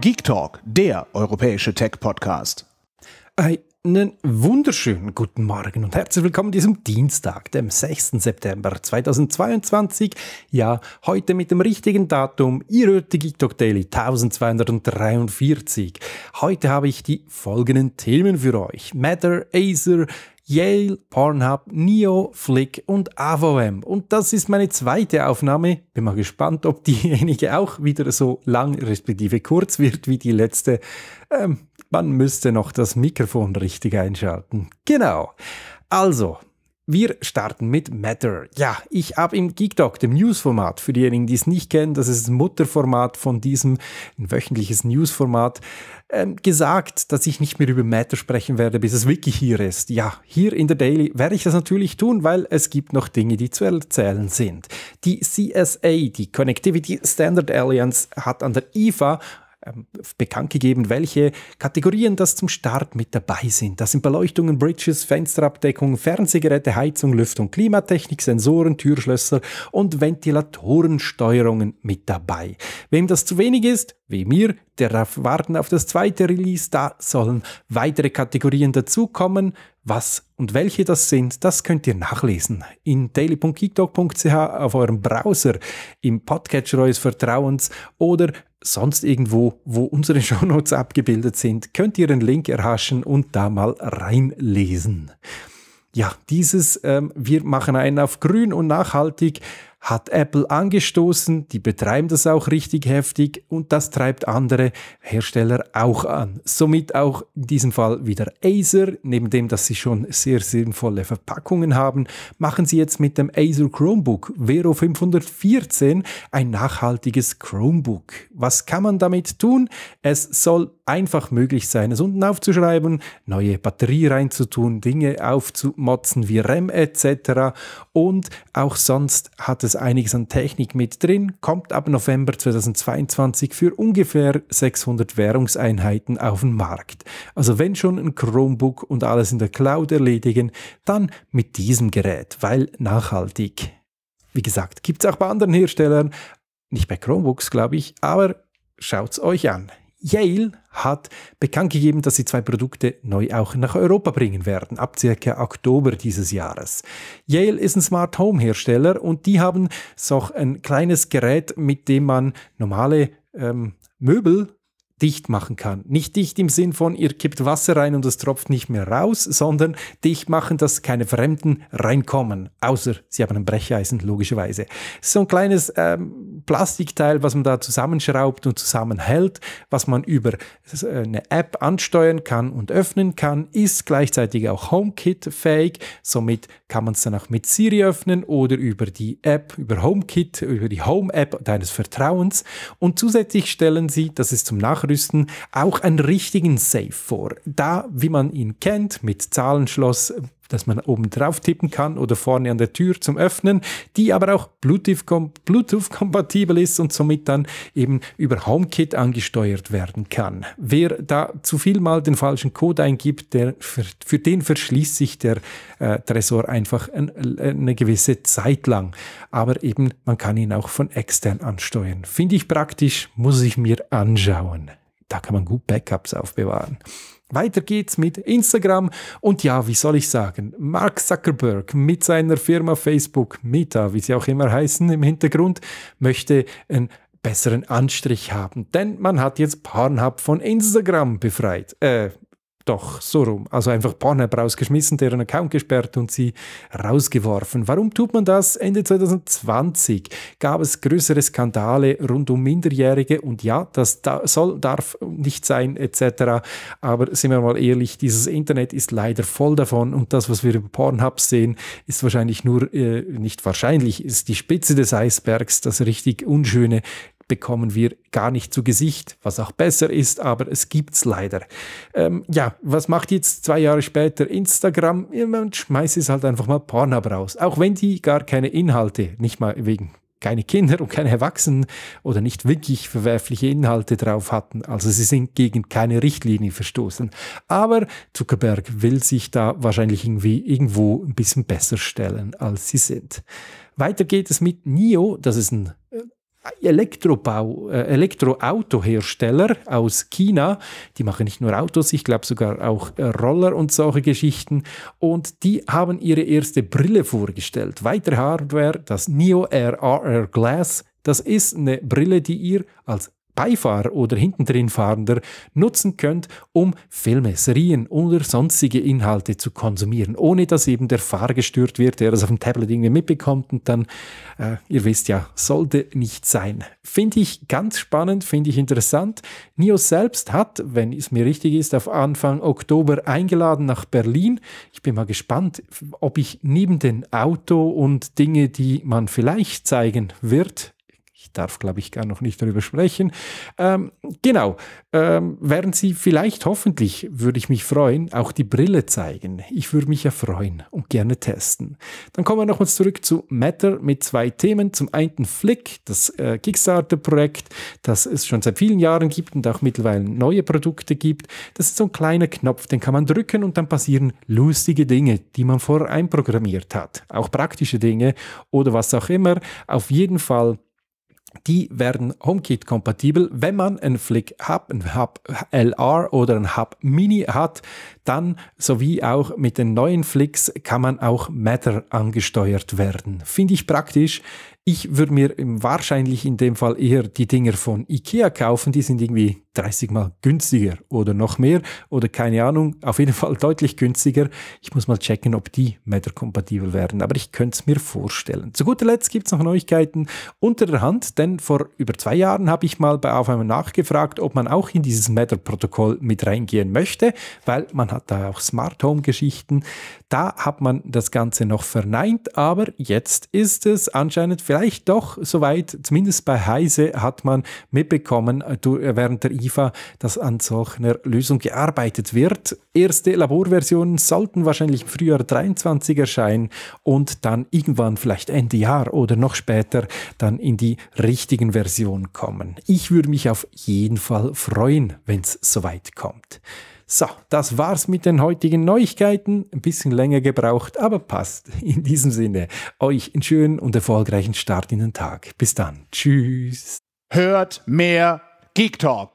Geek Talk, der europäische Tech-Podcast. Einen wunderschönen guten Morgen und herzlich willkommen diesem Dienstag, dem 6. September 2022. Ja, heute mit dem richtigen Datum, ihr hört die Geek Talk Daily 1243. Heute habe ich die folgenden Themen für euch. Matter, Acer, Yale, Pornhub, Neo, Flick und AVM. Und das ist meine zweite Aufnahme. Bin mal gespannt, ob diejenige auch wieder so lang respektive kurz wird wie die letzte. Ähm, man müsste noch das Mikrofon richtig einschalten. Genau. Also, wir starten mit Matter. Ja, ich habe im Geek Talk, dem Newsformat, für diejenigen, die es nicht kennen, das ist das Mutterformat von diesem, ein wöchentliches Newsformat, ähm, gesagt, dass ich nicht mehr über Matter sprechen werde, bis es wirklich hier ist. Ja, hier in der Daily werde ich das natürlich tun, weil es gibt noch Dinge, die zu erzählen sind. Die CSA, die Connectivity Standard Alliance, hat an der IFA ähm, bekannt gegeben, welche Kategorien das zum Start mit dabei sind. Das sind Beleuchtungen, Bridges, Fensterabdeckung, Fernsehgeräte, Heizung, Lüftung, Klimatechnik, Sensoren, Türschlösser und Ventilatorensteuerungen mit dabei. Wem das zu wenig ist, wie mir, der darf warten auf das zweite Release. Da sollen weitere Kategorien dazukommen. Was und welche das sind, das könnt ihr nachlesen in daily.geekdog.ch auf eurem Browser, im Podcatcher eures Vertrauens oder sonst irgendwo, wo unsere Shownotes abgebildet sind, könnt ihr den Link erhaschen und da mal reinlesen. Ja, dieses ähm, Wir machen einen auf grün und nachhaltig hat Apple angestoßen, die betreiben das auch richtig heftig und das treibt andere Hersteller auch an. Somit auch in diesem Fall wieder Acer, neben dem, dass sie schon sehr sinnvolle Verpackungen haben, machen sie jetzt mit dem Acer Chromebook Vero 514 ein nachhaltiges Chromebook. Was kann man damit tun? Es soll einfach möglich sein, es unten aufzuschreiben, neue Batterie reinzutun, Dinge aufzumotzen wie RAM etc. Und auch sonst hat es einiges an Technik mit drin, kommt ab November 2022 für ungefähr 600 Währungseinheiten auf den Markt. Also wenn schon ein Chromebook und alles in der Cloud erledigen, dann mit diesem Gerät, weil nachhaltig. Wie gesagt, gibt es auch bei anderen Herstellern, nicht bei Chromebooks, glaube ich, aber schaut's euch an. Yale hat bekannt gegeben, dass sie zwei Produkte neu auch nach Europa bringen werden, ab circa Oktober dieses Jahres. Yale ist ein Smart Home Hersteller und die haben so ein kleines Gerät, mit dem man normale ähm, Möbel dicht machen kann. Nicht dicht im Sinn von, ihr kippt Wasser rein und es tropft nicht mehr raus, sondern dicht machen, dass keine Fremden reinkommen. Außer sie haben ein Brecheisen, logischerweise. So ein kleines ähm, Plastikteil, was man da zusammenschraubt und zusammenhält, was man über äh, eine App ansteuern kann und öffnen kann, ist gleichzeitig auch HomeKit-fähig. Somit kann man es dann auch mit Siri öffnen oder über die App, über HomeKit, über die Home-App deines Vertrauens. Und zusätzlich stellen sie, das ist zum Nachrüsten, ausrüsten, auch einen richtigen Safe vor. Da, wie man ihn kennt, mit Zahlenschloss, das man oben drauf tippen kann oder vorne an der Tür zum Öffnen, die aber auch Bluetooth-kompatibel ist und somit dann eben über HomeKit angesteuert werden kann. Wer da zu viel mal den falschen Code eingibt, der, für, für den verschließt sich der äh, Tresor einfach ein, eine gewisse Zeit lang. Aber eben, man kann ihn auch von extern ansteuern. Finde ich praktisch, muss ich mir anschauen. Da kann man gut Backups aufbewahren. Weiter geht's mit Instagram. Und ja, wie soll ich sagen, Mark Zuckerberg mit seiner Firma Facebook, Meta, wie sie auch immer heißen im Hintergrund, möchte einen besseren Anstrich haben, denn man hat jetzt Pornhub von Instagram befreit. Äh, doch, so rum. Also einfach Pornhub rausgeschmissen, deren Account gesperrt und sie rausgeworfen. Warum tut man das? Ende 2020 gab es größere Skandale rund um Minderjährige und ja, das da soll, darf nicht sein etc. Aber sind wir mal ehrlich, dieses Internet ist leider voll davon und das, was wir über Pornhub sehen, ist wahrscheinlich nur, äh, nicht wahrscheinlich, ist die Spitze des Eisbergs, das richtig Unschöne bekommen wir gar nicht zu Gesicht, was auch besser ist, aber es gibt's leider. Ähm, ja, was macht jetzt zwei Jahre später Instagram? man schmeißt es halt einfach mal Pornhub raus, auch wenn die gar keine Inhalte, nicht mal wegen keine Kinder und keine Erwachsenen oder nicht wirklich verwerfliche Inhalte drauf hatten. Also sie sind gegen keine Richtlinie verstoßen. Aber Zuckerberg will sich da wahrscheinlich irgendwie irgendwo ein bisschen besser stellen, als sie sind. Weiter geht es mit NIO, das ist ein äh, Elektrobau, äh, Elektroautohersteller aus China. Die machen nicht nur Autos, ich glaube sogar auch äh, Roller und solche Geschichten. Und die haben ihre erste Brille vorgestellt. Weitere Hardware, das Neo Air RR Glass. Das ist eine Brille, die ihr als Beifahrer oder hinten drin fahrender nutzen könnt, um Filme, Serien oder sonstige Inhalte zu konsumieren, ohne dass eben der Fahrer gestört wird, der das auf dem Tablet irgendwie mitbekommt und dann, äh, ihr wisst ja, sollte nicht sein. Finde ich ganz spannend, finde ich interessant. NIOS selbst hat, wenn es mir richtig ist, auf Anfang Oktober eingeladen nach Berlin. Ich bin mal gespannt, ob ich neben dem Auto und Dinge, die man vielleicht zeigen wird, darf, glaube ich, gar noch nicht darüber sprechen. Ähm, genau, ähm, werden Sie vielleicht, hoffentlich, würde ich mich freuen, auch die Brille zeigen. Ich würde mich ja freuen und gerne testen. Dann kommen wir nochmals zurück zu Matter mit zwei Themen. Zum einen Flick, das äh, Kickstarter-Projekt, das es schon seit vielen Jahren gibt und auch mittlerweile neue Produkte gibt. Das ist so ein kleiner Knopf, den kann man drücken und dann passieren lustige Dinge, die man vorher einprogrammiert hat. Auch praktische Dinge oder was auch immer. Auf jeden Fall die werden HomeKit-kompatibel. Wenn man ein Flick Hub, ein Hub LR oder ein Hub Mini hat, dann sowie auch mit den neuen Flicks kann man auch Matter angesteuert werden. Finde ich praktisch. Ich würde mir wahrscheinlich in dem Fall eher die Dinger von IKEA kaufen. Die sind irgendwie 30 mal günstiger oder noch mehr oder keine Ahnung. Auf jeden Fall deutlich günstiger. Ich muss mal checken, ob die Matter-kompatibel werden. Aber ich könnte es mir vorstellen. Zu guter Letzt gibt es noch Neuigkeiten unter der Hand, denn vor über zwei Jahren habe ich mal bei Aufnahme nachgefragt, ob man auch in dieses Matter-Protokoll mit reingehen möchte, weil man hat da auch Smart Home Geschichten. Da hat man das Ganze noch verneint, aber jetzt ist es anscheinend vielleicht doch soweit, zumindest bei Heise hat man mitbekommen äh, äh, während der IFA, dass an solch einer Lösung gearbeitet wird. Erste Laborversionen sollten wahrscheinlich im Frühjahr 23 erscheinen und dann irgendwann vielleicht Ende Jahr oder noch später dann in die richtigen Versionen kommen. Ich würde mich auf jeden Fall freuen, wenn es soweit kommt. So, das war's mit den heutigen Neuigkeiten. Ein bisschen länger gebraucht, aber passt. In diesem Sinne, euch einen schönen und erfolgreichen Start in den Tag. Bis dann. Tschüss. Hört mehr Geek Talk.